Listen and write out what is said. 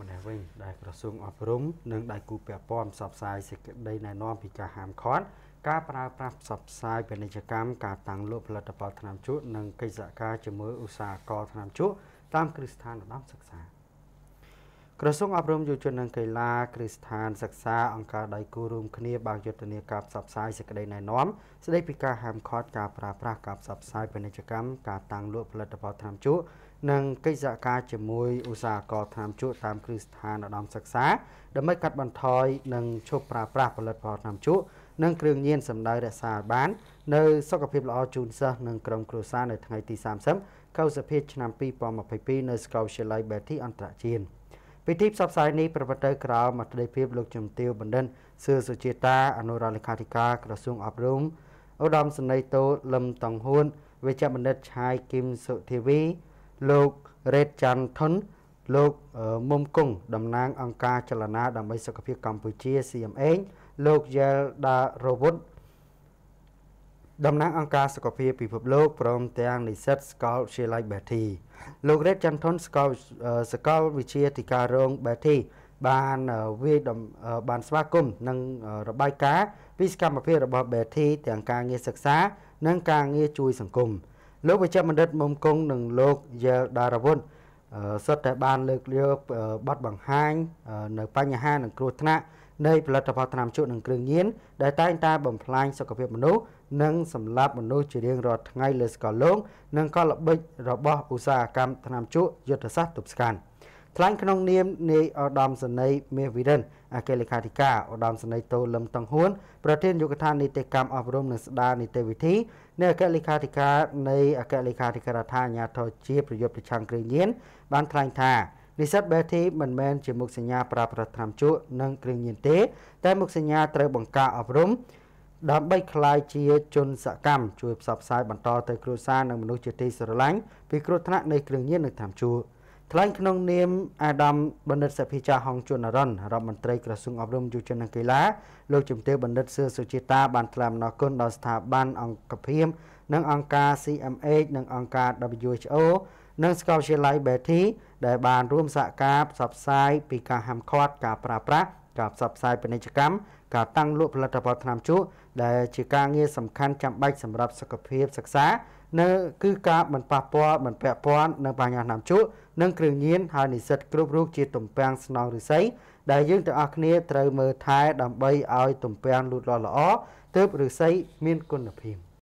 មនាវិញដែលក្រសួងអប់រំនិងដៃគូពាក់ព័ន្ធផ្សព្វផ្សាយសេចក្តីណែនាំពីការហាមឃាត់ការប្រើប្រាស់ផ្សព្វផ្សាយពាណិជ្ជកម្មការតាំងលក់ផលិតផលថ្នាំជក់និងកិច្ចសហការជាមួយឧស្សាហករថ្នាំជក់តាមគ្រឹះស្ថានឧត្តមសិក្សាក្រសួងអប់រំយុវជននិងកីឡាគ្រឹះស្ថានសិក្សាអង្គការដៃគូរួមគ្នាបើកយុទ្ធនាការផ្សព្វផ្សាយសេចក្តីណែនាំស្តីពីការហាមឃាត់ការប្រើប្រាស់ការផ្សព្វផ្សាយពាណិជ្ជកម្មការតាំងលក់ផលិតផលថ្នាំជក់និងកិច្ចសហការជាមួយឧស្សាហករថ្នាំជក់តាមគ្រឹះស្ថានឧត្តមសិក្សាដើម្បីកាត់បន្ថយនិងឈប់ប្រើប្រាស់ផលិតផលថ្នាំជក់និងគ្រឿងញៀនសម្ដៅរក្សាឲ្យបាននៅសុខភាពល្អជូនសិស្សនិងក្រុមគ្រួសារនៅថ្ងៃទី30កុម្ភៈភាគឆ្នាំ2022នៅសាកលវិទ្យាល័យ Betty អន្តរជាតិពិធីផ្សព្វផ្សាយនេះប្រព្រឹត្តទៅក្រោមអធិភាពលោកជំទាវបណ្ឌិតសឿសុជាតាអនុរដ្ឋលេខាធិការក្រសួងអប់រំឧត្តមសេនីយ៍តូលឹមតង្ហួនវិជ្ជបណ្ឌិតឆាយគឹមសុធាវីលោករ៉េតចាន់ថុនលោកមុំគង់តំណាងអង្គការចលនាដើម្បីសុខភាពកម្ពុជា CMA លោកយ៉ែលដារវុតតំណាងអង្គការសុខភាពពិភពលោកព្រមទាំងនិស្សិតសាកលវិទ្យាល័យបេធីលោករ៉េតចាន់ថុនសាកលសាកលវិទ្យាធិការរងបេធីបានវាយបានស្វាគមន៍នឹងរបាយការណ៍ពីសកម្មភាពរបស់បេធីទាំងការងារសិក្សា និងការងារជួយសង្គម។លោកវេជ្ជបណ្ឌិតមុំគង់និងលោកយែលដារវុនសុទ្ធតែបានលើកយកបទបង្ហាញនៅបញ្ហានិងគ្រោះថ្នាក់នៃផលិតផលថ្នាំជក់និងគ្រឿងញៀនដែលតែងតែបំផ្លាញសុខភាពមនុស្សនិងសម្លាប់មនុស្សជារៀងរាល់ថ្ងៃលើសកលលោកនិងក៏ល្បិចរបស់ឧស្សាហកម្មថ្នាំជក់យុទ្ធសាស្ត្រទប់ស្កាត់ថ្លែងក្នុងនាមនាយឧត្តមសេនីយ៍មាសវិរិនអគ្គលេខាធិការឧត្តមសេនីយ៍តូលឹមតុងហ៊ួនប្រធានយុគឋាននីតិកម្មអប់រំនិងស្ដារនីតិវិធីនៃអគ្គលេខាធិការនៃអគ្គលេខាធិការដ្ឋានអាជ្ញាធរជាប្រយុទ្ធប្រឆាំងគ្រឿងញៀនបានថ្លែងថានិស្សិតបេធីមិនមែនជាមុខសញ្ញាប្រើប្រាស់ថ្នាំជក់និងគ្រឿងញៀនទេតែមុខសញ្ញាត្រូវបង្ការអប់រំដើម្បីคลายជាជន សកម្មជួយផ្សព្វផ្សាយបន្តទៅ គ្រួសារនិងមនុស្សជាទីស្រឡាញ់ពីគ្រោះថ្នាក់នៃគ្រឿងញៀននិងថ្នាំជក់ថ្លែងក្នុងនាមអាដាមបណ្ឌិតសភាចាហុងជុនរ៉ុនរដ្ឋមន្ត្រីក្រសួងអប់រំយុវជននិងកីឡាលោកជំទាវបណ្ឌិតសឿសុជាតាបានថ្លែងអំណរគុណដល់ស្ថាប័នអង្គភិមនិងអង្គការ CMH និងអង្គការ WHO និងសាកលវិទ្យាល័យ Betty ដែលបានរួមសហការផ្សព្វផ្សាយពីការហាមឃាត់ការប្រើប្រាស់ការផ្សព្វផ្សាយពាណិជ្ជកម្មការតាំងលក់ផលិតផលថ្នាំជក់ដែលជាការងារសំខាន់ចាំបាច់សម្រាប់សុខភាពសិក្សានៅគឺការមិនប៉ះពាល់មិនពាក់ព័ន្ធនឹងបញ្ហាថ្នាំជក់និងគ្រឿងញៀនហើយនិស្សិតគ្រប់រូបជាទំពាំងស្នងឫស្សីដែលយើងទាំងអស់គ្នាត្រូវមើលថែដើម្បីឲ្យទំពាំងលូតលាស់ល្អទើបឫស្សីមានគុណភាព។